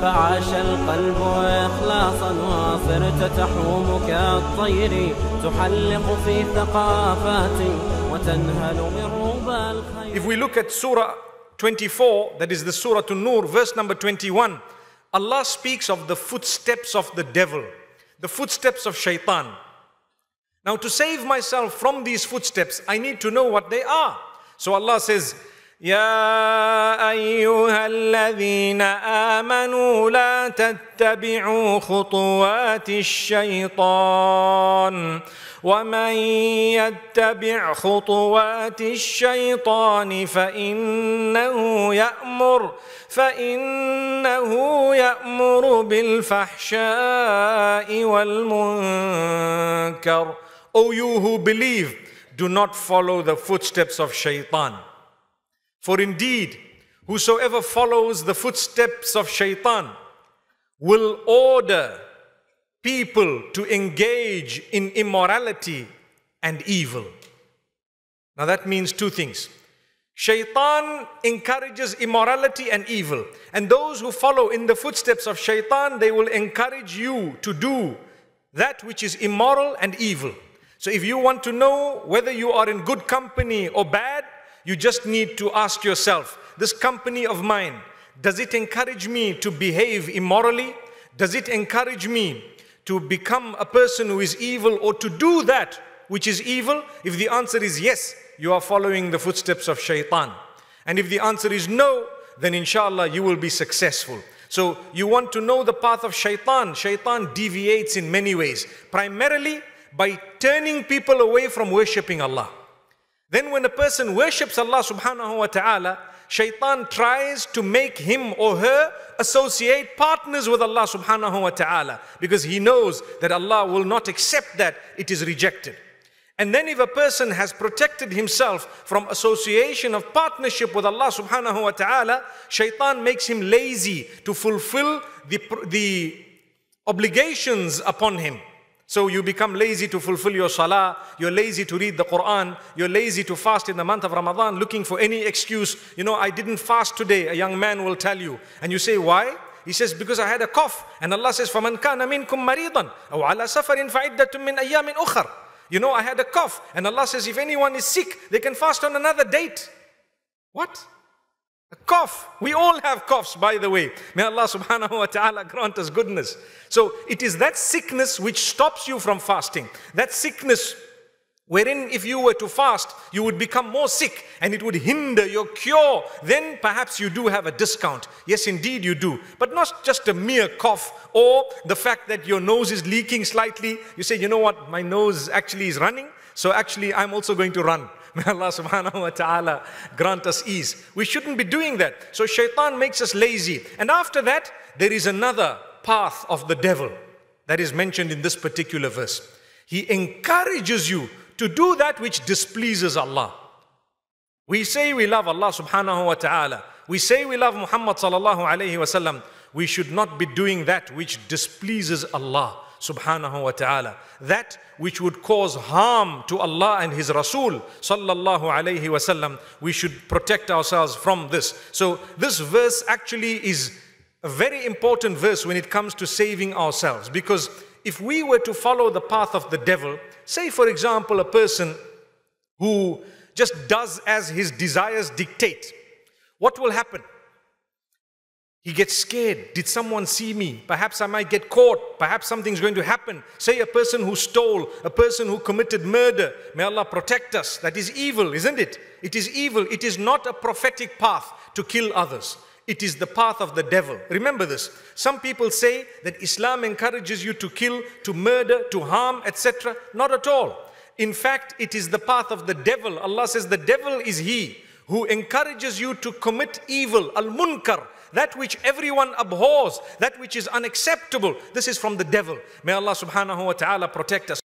فعاش القلب إخلاصا وصرت تحوم كالطير تحلق في ثقافات وتنهل من ربى الخير If we look at Surah 24, that is the Surah to nur verse number 21, Allah speaks of the footsteps of the devil, the footsteps of shaitan. Now to save myself from these footsteps, I need to know what they are. So Allah says, Ya الذين آمنوا لا تتبعوا خطوات الشيطان ومن يتبع خطوات الشيطان فإنه يأمر فإنه يأمر بالفحشاء والمنكر O you who believe, do not follow the footsteps of shaitan. For indeed, Whosoever follows the footsteps of shaitan will order people to engage in immorality and evil. Now that means two things. Shaitan encourages immorality and evil. And those who follow in the footsteps of shaitan, they will encourage you to do that which is immoral and evil. So if you want to know whether you are in good company or bad, you just need to ask yourself, this company of mine, does it encourage me to behave immorally? Does it encourage me to become a person who is evil or to do that which is evil? If the answer is yes, you are following the footsteps of shaitan. And if the answer is no, then inshallah you will be successful. So you want to know the path of shaitan. Shaitan deviates in many ways, primarily by turning people away from worshipping Allah. Then when a person worships Allah subhanahu wa ta'ala, shaitan tries to make him or her associate partners with Allah subhanahu wa ta'ala because he knows that Allah will not accept that it is rejected. And then if a person has protected himself from association of partnership with Allah subhanahu wa ta'ala, shaitan makes him lazy to fulfill the, the obligations upon him. So you become lazy to fulfill your salah, you're lazy to read the Quran, you're lazy to fast in the month of Ramadan, looking for any excuse. You know, I didn't fast today, a young man will tell you. And you say, why? He says, because I had a cough. And Allah says, فَمَنْ كَانَ مِنْكُمْ مَرِيضًا أَوْ عَلَى سَفَرٍ فَعِدَّةٌ مِنْ أَيَّامٍ أُخَرٍ You know, I had a cough. And Allah says, if anyone is sick, they can fast on another date. What? A cough. We all have coughs, by the way. May Allah subhanahu wa ta'ala grant us goodness. So it is that sickness which stops you from fasting. That sickness wherein if you were to fast, you would become more sick and it would hinder your cure. Then perhaps you do have a discount. Yes, indeed you do. But not just a mere cough or the fact that your nose is leaking slightly. You say, you know what, my nose actually is running. So actually, I'm also going to run. May Allah subhanahu wa ta'ala grant us ease. We shouldn't be doing that. So shaitan makes us lazy. And after that, there is another path of the devil that is mentioned in this particular verse. He encourages you to do that which displeases Allah. We say we love Allah subhanahu wa ta'ala. We say we love Muhammad sallallahu alayhi wa sallam. We should not be doing that which displeases Allah subhanahu wa ta'ala. That which would cause harm to Allah and His Rasul sallallahu alayhi wasallam, we should protect ourselves from this. So this verse actually is a very important verse when it comes to saving ourselves because if we were to follow the path of the devil, say for example a person who just does as his desires dictate, what will happen? He gets scared. Did someone see me? Perhaps I might get caught. Perhaps something's going to happen. Say a person who stole, a person who committed murder. May Allah protect us. That is evil, isn't it? It is evil. It is not a prophetic path to kill others. It is the path of the devil. Remember this. Some people say that Islam encourages you to kill, to murder, to harm, etc. Not at all. In fact, it is the path of the devil. Allah says the devil is he who encourages you to commit evil, al munkar, that which everyone abhors, that which is unacceptable. This is from the devil. May Allah subhanahu wa ta'ala protect us.